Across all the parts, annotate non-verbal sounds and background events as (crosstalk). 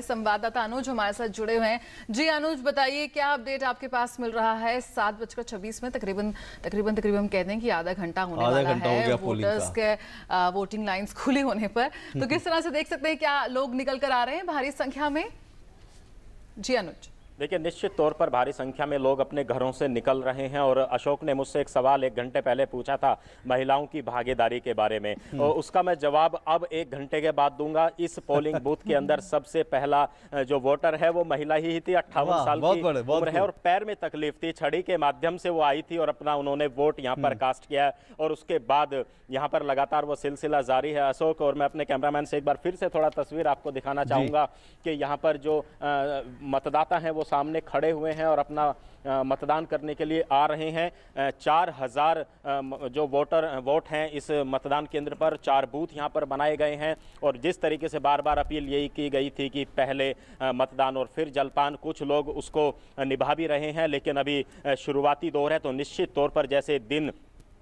संवाददाता अनुज हमारे साथ जुड़े हुए हैं जी अनुज बताइए क्या अपडेट आपके पास मिल रहा है सात बजकर छब्बीस में तकरीबन तकरीबन तकरीबन कह कहते हैं कि आधा घंटा होने वाला है हो गया वोटर्स के आ, वोटिंग लाइंस खुली होने पर तो किस तरह से देख सकते हैं क्या लोग निकल कर आ रहे हैं भारी संख्या में जी अनुज देखिए निश्चित तौर पर भारी संख्या में लोग अपने घरों से निकल रहे हैं और अशोक ने मुझसे एक सवाल एक घंटे पहले पूछा था महिलाओं की भागीदारी के बारे में हम्म। और उसका मैं जवाब अब एक घंटे के बाद दूंगा इस पोलिंग बूथ (laughs) के अंदर सबसे पहला जो वोटर है वो महिला ही थी अट्ठावन साल की उम्र है और पैर में तकलीफ थी छड़ी के माध्यम से वो आई थी और अपना उन्होंने वोट यहाँ पर कास्ट हम्म। किया है और उसके बाद यहाँ पर लगातार वो सिलसिला जारी है अशोक और मैं अपने कैमरामैन से एक बार फिर से थोड़ा तस्वीर आपको दिखाना चाहूँगा कि यहाँ पर जो मतदाता हैं वो वो सामने खड़े हुए हैं और अपना मतदान करने के लिए आ रहे हैं चार हज़ार जो वोटर वोट हैं इस मतदान केंद्र पर चार बूथ यहाँ पर बनाए गए हैं और जिस तरीके से बार बार अपील यही की गई थी कि पहले मतदान और फिर जलपान कुछ लोग उसको निभा भी रहे हैं लेकिन अभी शुरुआती दौर है तो निश्चित तौर पर जैसे दिन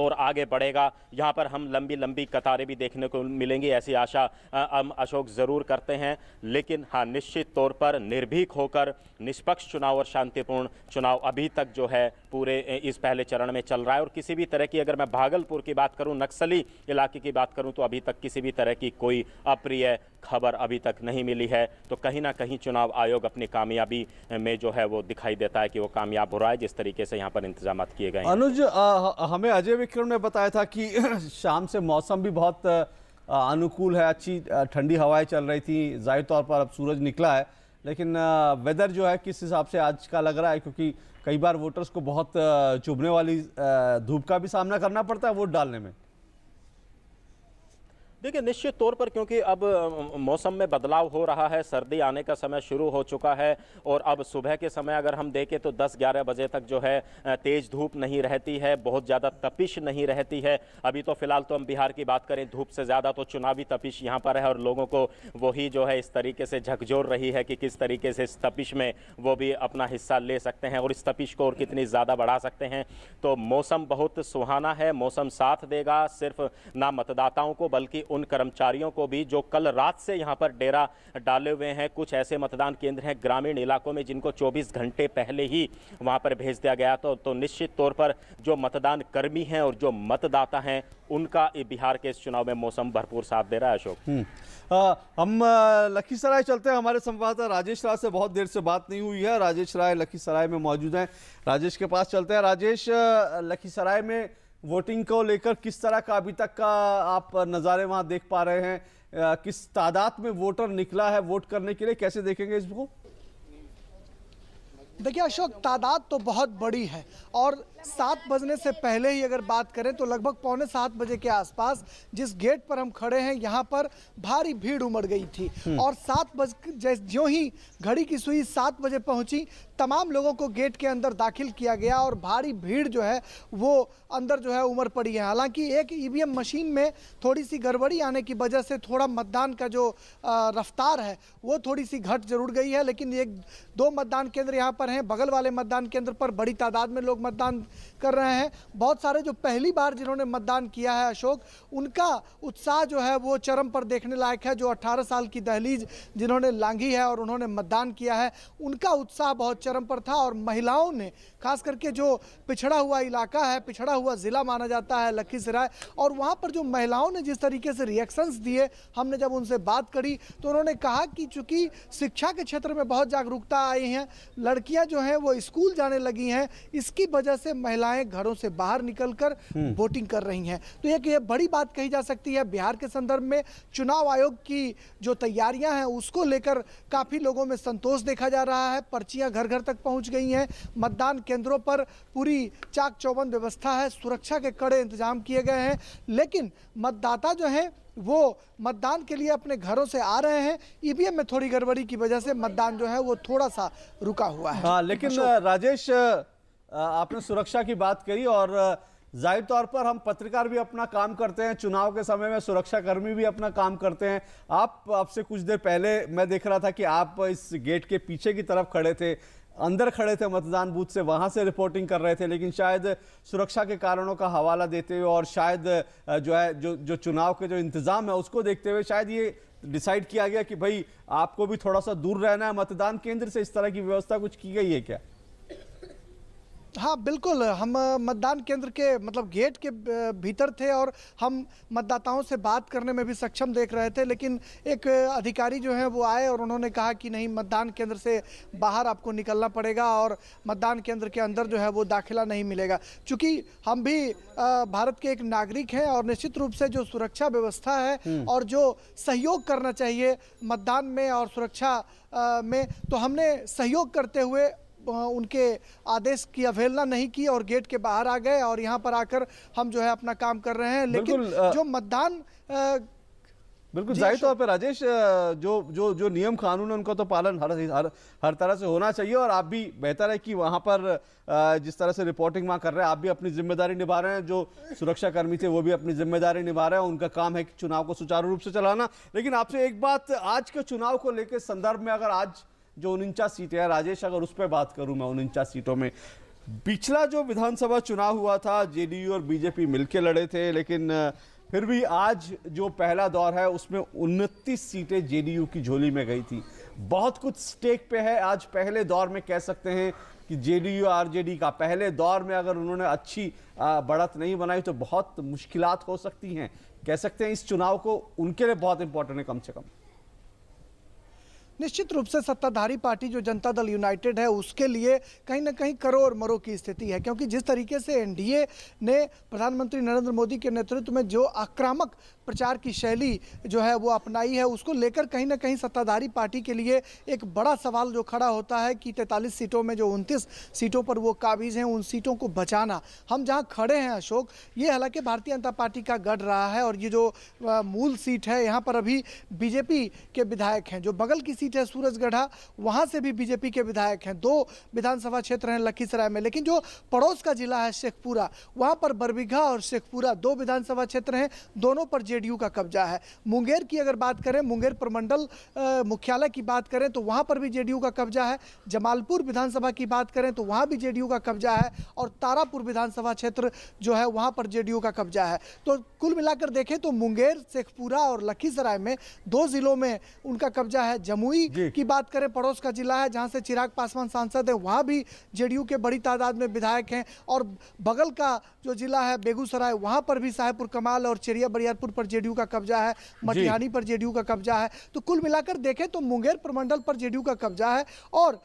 और आगे बढ़ेगा यहाँ पर हम लंबी लंबी कतारें भी देखने को मिलेंगी ऐसी आशा हम अशोक ज़रूर करते हैं लेकिन हाँ निश्चित तौर पर निर्भीक होकर निष्पक्ष चुनाव और शांतिपूर्ण चुनाव अभी तक जो है पूरे इस पहले चरण में चल रहा है और किसी भी तरह की अगर मैं भागलपुर की बात करूं नक्सली इलाके की बात करूं तो अभी तक किसी भी तरह की कोई अप्रिय खबर अभी तक नहीं मिली है तो कहीं ना कहीं चुनाव आयोग अपनी कामयाबी में जो है वो दिखाई देता है कि वो कामयाब हो रहा है जिस तरीके से यहाँ पर इंतजाम किए गए अनुज हमें अजय विक्रम ने बताया था कि (clears throat) शाम से मौसम भी बहुत अनुकूल है अच्छी ठंडी हवाएं चल रही थी जाहिर तौर पर अब सूरज निकला है लेकिन वेदर जो है किस हिसाब से आज का लग रहा है क्योंकि कई बार वोटर्स को बहुत चुभने वाली धूप का भी सामना करना पड़ता है वोट डालने में देखिए निश्चित तौर पर क्योंकि अब मौसम में बदलाव हो रहा है सर्दी आने का समय शुरू हो चुका है और अब सुबह के समय अगर हम देखें तो 10-11 बजे तक जो है तेज़ धूप नहीं रहती है बहुत ज़्यादा तपिश नहीं रहती है अभी तो फिलहाल तो हम बिहार की बात करें धूप से ज़्यादा तो चुनावी तपिश यहाँ पर है और लोगों को वही जो है इस तरीके से झकझोर रही है कि किस तरीके से इस तपिश में वो भी अपना हिस्सा ले सकते हैं और इस तपिश को और कितनी ज़्यादा बढ़ा सकते हैं तो मौसम बहुत सुहाना है मौसम साथ देगा सिर्फ ना मतदाताओं को बल्कि उन कर्मचारियों को भी जो कल रात से यहाँ पर डेरा डाले हुए हैं कुछ ऐसे मतदान केंद्र हैं ग्रामीण इलाकों में जिनको 24 घंटे पहले ही वहाँ पर भेज दिया गया तो, तो निश्चित तौर पर जो मतदान कर्मी हैं और जो मतदाता हैं उनका बिहार के इस चुनाव में मौसम भरपूर साथ दे रहा है अशोक हम्म। हम लखीसराय चलते हैं हमारे संवाददाता राजेश राय से बहुत देर से बात नहीं हुई है राजेश राय लखीसराय में मौजूद हैं राजेश के पास चलते हैं राजेश लखीसराय में वोटिंग को लेकर किस तरह का अभी तक का आप नज़ारे वहाँ देख पा रहे हैं किस तादाद में वोटर निकला है वोट करने के लिए कैसे देखेंगे इसको देखिए अशोक तादाद तो बहुत बड़ी है और सात बजने से पहले ही अगर बात करें तो लगभग पौने सात बजे के आसपास जिस गेट पर हम खड़े हैं यहाँ पर भारी भीड़ उमड़ गई थी हम्म। और सात बज जो ही घड़ी की सुई सात बजे पहुँची तमाम लोगों को गेट के अंदर दाखिल किया गया और भारी भीड़ जो है वो अंदर जो है उमड़ पड़ी है हालांकि एक ई e मशीन में थोड़ी सी गड़बड़ी आने की वजह से थोड़ा मतदान का जो रफ्तार है वो थोड़ी सी घट जरूर गई है लेकिन एक दो मतदान केंद्र यहाँ पर हैं बगल वाले मतदान केंद्र पर बड़ी तादाद में लोग मतदान कर रहे हैं बहुत सारे जो पहली बार जिन्होंने मतदान किया है अशोक उनका उत्साह जो है वो चरम पर देखने लायक है जो अट्ठारह साल की दहलीज जिन्होंने लांघी है और उन्होंने मतदान किया है उनका उत्साह बहुत चरम पर था और महिलाओं ने खास करके जो पिछड़ा हुआ इलाका है पिछड़ा हुआ ज़िला माना जाता है लखीसराय और वहाँ पर जो महिलाओं ने जिस तरीके से रिएक्शंस दिए हमने जब उनसे बात करी तो उन्होंने कहा कि चूँकि शिक्षा के क्षेत्र में बहुत जागरूकता आई है लड़की लड़कियां जो हैं वो स्कूल जाने लगी हैं इसकी वजह से महिलाएं घरों से बाहर निकलकर हम्म। वोटिंग कर रही हैं तो एक ये बड़ी बात कही जा सकती है बिहार के संदर्भ में चुनाव आयोग की जो तैयारियां हैं उसको लेकर काफ़ी लोगों में संतोष देखा जा रहा है पर्चियां घर घर तक पहुंच गई हैं मतदान केंद्रों पर पूरी चाक चौबंद व्यवस्था है सुरक्षा के कड़े इंतजाम किए गए हैं लेकिन मतदाता जो हैं वो मतदान के लिए अपने घरों से आ रहे हैं ईवीएम में थोड़ी गड़बड़ी की वजह से मतदान जो है वो थोड़ा सा रुका हुआ है हाँ लेकिन राजेश आपने सुरक्षा की बात करी और जाहिर तौर पर हम पत्रकार भी अपना काम करते हैं चुनाव के समय में सुरक्षाकर्मी भी अपना काम करते हैं आप आपसे कुछ देर पहले मैं देख रहा था कि आप इस गेट के पीछे की तरफ खड़े थे अंदर खड़े थे मतदान बूथ से वहाँ से रिपोर्टिंग कर रहे थे लेकिन शायद सुरक्षा के कारणों का हवाला देते हुए और शायद जो है जो जो चुनाव के जो इंतज़ाम है उसको देखते हुए शायद ये डिसाइड किया गया कि भाई आपको भी थोड़ा सा दूर रहना है मतदान केंद्र से इस तरह की व्यवस्था कुछ की गई है क्या हाँ बिल्कुल हम मतदान केंद्र के मतलब गेट के भीतर थे और हम मतदाताओं से बात करने में भी सक्षम देख रहे थे लेकिन एक अधिकारी जो हैं वो आए और उन्होंने कहा कि नहीं मतदान केंद्र से बाहर आपको निकलना पड़ेगा और मतदान केंद्र के अंदर जो है वो दाखिला नहीं मिलेगा चूँकि हम भी भारत के एक नागरिक हैं और निश्चित रूप से जो सुरक्षा व्यवस्था है और जो सहयोग करना चाहिए मतदान में और सुरक्षा में तो हमने सहयोग करते हुए उनके आदेश की अवहेलना नहीं की और गेट के बाहर आ गए और यहाँ पर आकर हम जो है अपना काम कर रहे हैं लेकिन जो मतदान बिल्कुल जाहिर तौर पर राजेश जो जो जो नियम कानून है उनका तो पालन हर हर हर तरह से होना चाहिए और आप भी बेहतर है कि वहाँ पर जिस तरह से रिपोर्टिंग वहाँ कर रहे हैं आप भी अपनी जिम्मेदारी निभा रहे हैं जो सुरक्षाकर्मी थे वो भी अपनी जिम्मेदारी निभा रहे हैं उनका काम है कि चुनाव को सुचारू रूप से चलाना लेकिन आपसे एक बात आज के चुनाव को लेकर संदर्भ में अगर आज जो उनचास सीटें हैं राजेश अगर उस पर बात करूं मैं उनचास सीटों में पिछला जो विधानसभा चुनाव हुआ था जेडीयू और बीजेपी मिलकर लड़े थे लेकिन फिर भी आज जो पहला दौर है उसमें उनतीस सीटें जेडीयू की झोली में गई थी बहुत कुछ स्टेक पे है आज पहले दौर में कह सकते हैं कि जेडीयू आरजेडी का पहले दौर में अगर उन्होंने अच्छी बढ़त नहीं बनाई तो बहुत मुश्किलात हो सकती हैं कह सकते हैं इस चुनाव को उनके लिए बहुत इंपॉर्टेंट है कम से कम निश्चित रूप से सत्ताधारी पार्टी जो जनता दल यूनाइटेड है उसके लिए कहीं ना कहीं करो और मरो की स्थिति है क्योंकि जिस तरीके से एनडीए ने प्रधानमंत्री नरेंद्र मोदी के नेतृत्व में जो आक्रामक प्रचार की शैली जो है वो अपनाई है उसको लेकर कहीं ना कहीं सत्ताधारी पार्टी के लिए एक बड़ा सवाल जो खड़ा होता है कि तैंतालीस सीटों में जो उनतीस सीटों पर वो काबिज हैं उन सीटों को बचाना हम जहाँ खड़े हैं अशोक ये हालांकि भारतीय जनता पार्टी का गढ़ रहा है और ये जो मूल सीट है यहाँ पर अभी बीजेपी के विधायक हैं जो बगल की सीट है सूरजगढ़ा वहाँ से भी बीजेपी के विधायक हैं दो विधानसभा क्षेत्र हैं लखीसराय में लेकिन जो पड़ोस का जिला है शेखपुरा वहाँ पर बरबीघा और शेखपुरा दो विधानसभा क्षेत्र हैं दोनों पर जेडीयू का कब्जा है मुंगेर की अगर बात करें मुंगेर प्रमंडल मुख्यालय की बात करें तो वहाँ पर भी जेडीयू का कब्जा है जमालपुर विधानसभा की बात करें तो वहाँ भी जेडीयू का कब्जा है और तारापुर विधानसभा क्षेत्र जो है वहाँ पर जेडीयू का कब्जा है तो कुल मिलाकर देखें तो मुंगेर शेखपुरा और लखीसराय में दो जिलों में उनका कब्जा है जमुई जमुई की बात करें पड़ोस का जिला है जहां से चिराग पासवान सांसद है वहां भी जेडीयू के बड़ी तादाद में विधायक हैं और बगल का जो जिला है बेगूसराय वहां पर भी साहेबपुर कमाल और चेरिया बरियारपुर पर जेडीयू का कब्जा है मटिहानी पर जेडीयू का कब्जा है तो कुल मिलाकर देखें तो मुंगेर प्रमंडल पर जेडीयू का कब्जा है और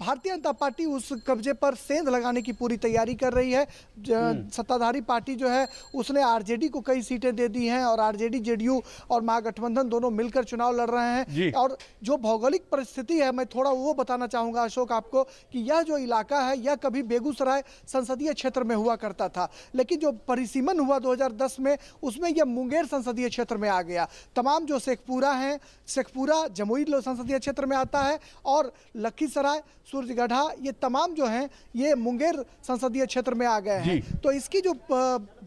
भारतीय जनता पार्टी उस कब्जे पर सेंध लगाने की पूरी तैयारी कर रही है हम्म। सत्ताधारी पार्टी जो है उसने आरजेडी को कई सीटें दे दी हैं और आरजेडी जेडीयू और महागठबंधन दोनों मिलकर चुनाव लड़ रहे हैं और जो भौगोलिक परिस्थिति है मैं थोड़ा वो बताना चाहूँगा अशोक आपको कि यह जो इलाका है यह कभी बेगूसराय संसदीय क्षेत्र में हुआ करता था लेकिन जो परिसीमन हुआ दो में उसमें यह मुंगेर संसदीय क्षेत्र में आ गया तमाम जो शेखपुरा हैं शेखपुरा जमुई संसदीय क्षेत्र में आता है और लखीसराय सूरजगढ़ा ये तमाम जो हैं ये मुंगेर संसदीय क्षेत्र में आ गए हैं तो इसकी जो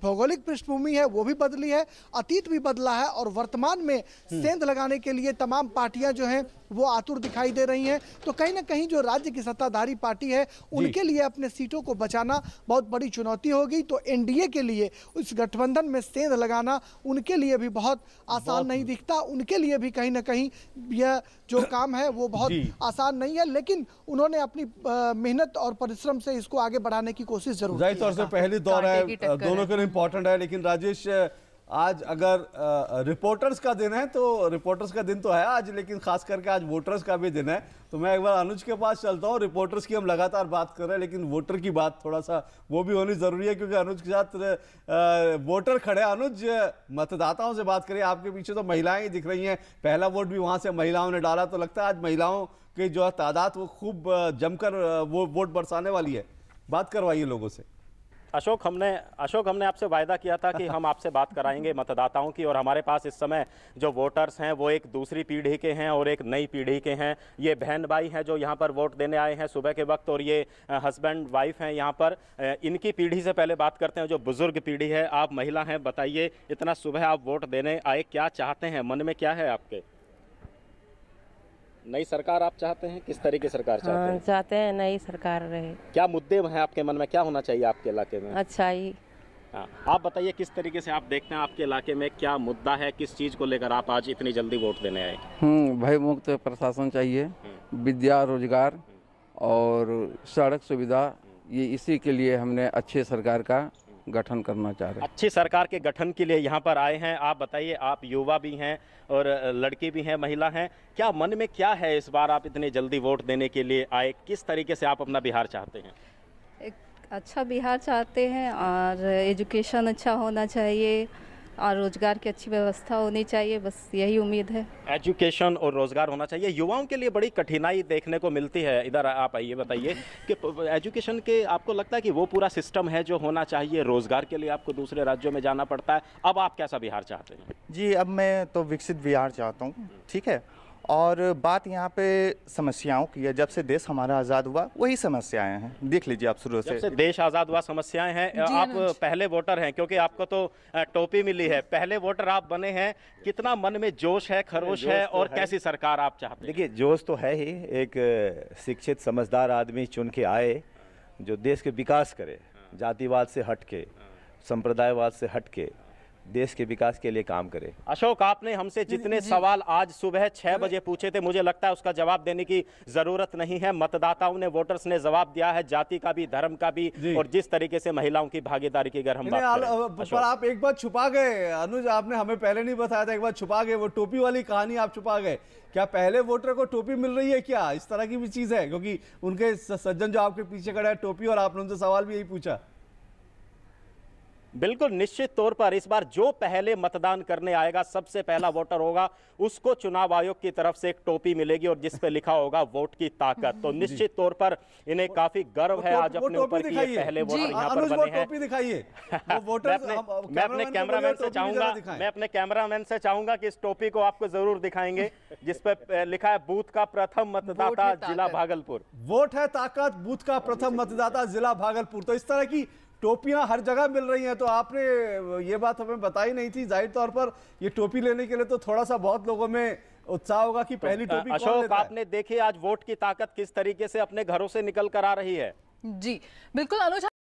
भौगोलिक पृष्ठभूमि है वो भी बदली है अतीत भी बदला है और वर्तमान में हम्म। सेंध लगाने के लिए तमाम पार्टियां जो हैं वो आतुर दिखाई दे रही हैं तो कहीं ना कहीं जो राज्य की सत्ताधारी पार्टी है उनके लिए अपने सीटों को बचाना बहुत बड़ी चुनौती होगी तो एनडीए के लिए उस गठबंधन में सेंध लगाना उनके लिए भी बहुत आसान नहीं दिखता उनके लिए भी कहीं ना कहीं यह जो काम है वो बहुत आसान नहीं है लेकिन उन्होंने अपनी मेहनत और परिश्रम से इसको आगे बढ़ाने की कोशिश जरूर जाहिर तौर से पहले दौर है दोनों के लिए इम्पोर्टेंट है लेकिन राजेश आज अगर रिपोर्टर्स का दिन है तो रिपोर्टर्स का दिन तो है आज लेकिन खास करके आज वोटर्स का भी दिन है तो मैं एक बार अनुज के पास चलता हूँ रिपोर्टर्स की हम लगातार बात कर रहे हैं लेकिन वोटर की बात थोड़ा सा वो भी होनी ज़रूरी है क्योंकि अनुज के साथ वोटर खड़े अनुज मतदाताओं से बात करें आपके पीछे तो महिलाएं दिख रही हैं पहला वोट भी वहाँ से महिलाओं ने डाला तो लगता है आज महिलाओं कि जो तादाद वो खूब जमकर वो वोट बरसाने वाली है बात करवाइए लोगों से अशोक हमने अशोक हमने आपसे वायदा किया था कि हम आपसे बात कराएंगे मतदाताओं की और हमारे पास इस समय जो वोटर्स हैं वो एक दूसरी पीढ़ी के हैं और एक नई पीढ़ी के हैं ये बहन भाई हैं जो यहाँ पर वोट देने आए हैं सुबह के वक्त और ये हस्बैंड वाइफ हैं यहाँ पर इनकी पीढ़ी से पहले बात करते हैं जो बुजुर्ग पीढ़ी है आप महिला हैं बताइए इतना सुबह आप वोट देने आए क्या चाहते हैं मन में क्या है आपके नई सरकार आप चाहते हैं किस तरह की सरकार चाहते हाँ, हैं चाहते हैं नई सरकार रहे क्या मुद्दे हैं आपके मन में क्या होना चाहिए आपके इलाके में अच्छा ही हाँ, आप बताइए किस तरीके से आप देखते हैं आपके इलाके में क्या मुद्दा है किस चीज़ को लेकर आप आज इतनी जल्दी वोट देने आए हम्म, भयमुक्त प्रशासन चाहिए हम्म। विद्या रोजगार हम्म। और सड़क सुविधा ये इसी के लिए हमने अच्छे सरकार का गठन करना चाह रहे हैं अच्छी सरकार के गठन के लिए यहाँ पर आए हैं आप बताइए आप युवा भी हैं और लड़की भी हैं महिला हैं क्या मन में क्या है इस बार आप इतने जल्दी वोट देने के लिए आए किस तरीके से आप अपना बिहार चाहते हैं एक अच्छा बिहार चाहते हैं और एजुकेशन अच्छा होना चाहिए और रोजगार की अच्छी व्यवस्था होनी चाहिए बस यही उम्मीद है एजुकेशन और रोजगार होना चाहिए युवाओं के लिए बड़ी कठिनाई देखने को मिलती है इधर आप आइए बताइए कि एजुकेशन के आपको लगता है कि वो पूरा सिस्टम है जो होना चाहिए रोजगार के लिए आपको दूसरे राज्यों में जाना पड़ता है अब आप कैसा बिहार चाहते हैं जी अब मैं तो विकसित बिहार चाहता हूँ ठीक है और बात यहाँ पे समस्याओं की है जब से देश हमारा आज़ाद हुआ वही समस्याएं हैं देख लीजिए आप शुरू से।, से देश आज़ाद हुआ समस्याएं हैं आप हाँ पहले वोटर हैं क्योंकि आपको तो टोपी मिली है पहले वोटर आप बने हैं कितना मन में जोश है खरोश है तो और है। कैसी सरकार आप चाहते देखिए जोश तो है ही एक शिक्षित समझदार आदमी चुन के आए जो देश के विकास करे हाँ। जातिवाद से हट के हाँ। संप्रदायवाद से हट के देश के विकास के लिए काम करे अशोक आपने हमसे जितने सवाल आज सुबह छह बजे पूछे थे मुझे लगता है उसका जवाब देने की जरूरत नहीं है मतदाताओं ने वोटर्स ने जवाब दिया है जाति का भी धर्म का भी और जिस तरीके से महिलाओं की भागीदारी की अगर हम बात पर आप एक बार छुपा गए अनुज आपने हमें पहले नहीं बताया था एक बार छुपा गए वो टोपी वाली कहानी आप छुपा गए क्या पहले वोटर को टोपी मिल रही है क्या इस तरह की भी चीज है क्योंकि उनके सज्जन जो आपके पीछे खड़ा है टोपी और आपने उनसे सवाल भी यही पूछा बिल्कुल निश्चित तौर पर इस बार जो पहले मतदान करने आएगा सबसे पहला वोटर होगा उसको चुनाव आयोग की तरफ से एक टोपी मिलेगी और जिस पे लिखा होगा वोट की ताकत तो निश्चित तौर पर इन्हें काफी गर्व है आज अपने ऊपर पहले वोटर यहाँ पर बने हैं (laughs) मैं अपने मैन से चाहूंगा मैं अपने मैन से चाहूंगा कि इस टोपी को आपको जरूर दिखाएंगे जिसपे लिखा है बूथ का प्रथम मतदाता जिला भागलपुर वोट है ताकत बूथ का प्रथम मतदाता जिला भागलपुर तो इस तरह की टोपियां हर जगह मिल रही हैं तो आपने ये बात हमें बताई नहीं थी जाहिर तौर पर ये टोपी लेने के लिए तो थोड़ा सा बहुत लोगों में उत्साह होगा कि तो, पहली टोपी अशोक आपने देखे आज वोट की ताकत किस तरीके से अपने घरों से निकल कर आ रही है जी बिल्कुल अनुजा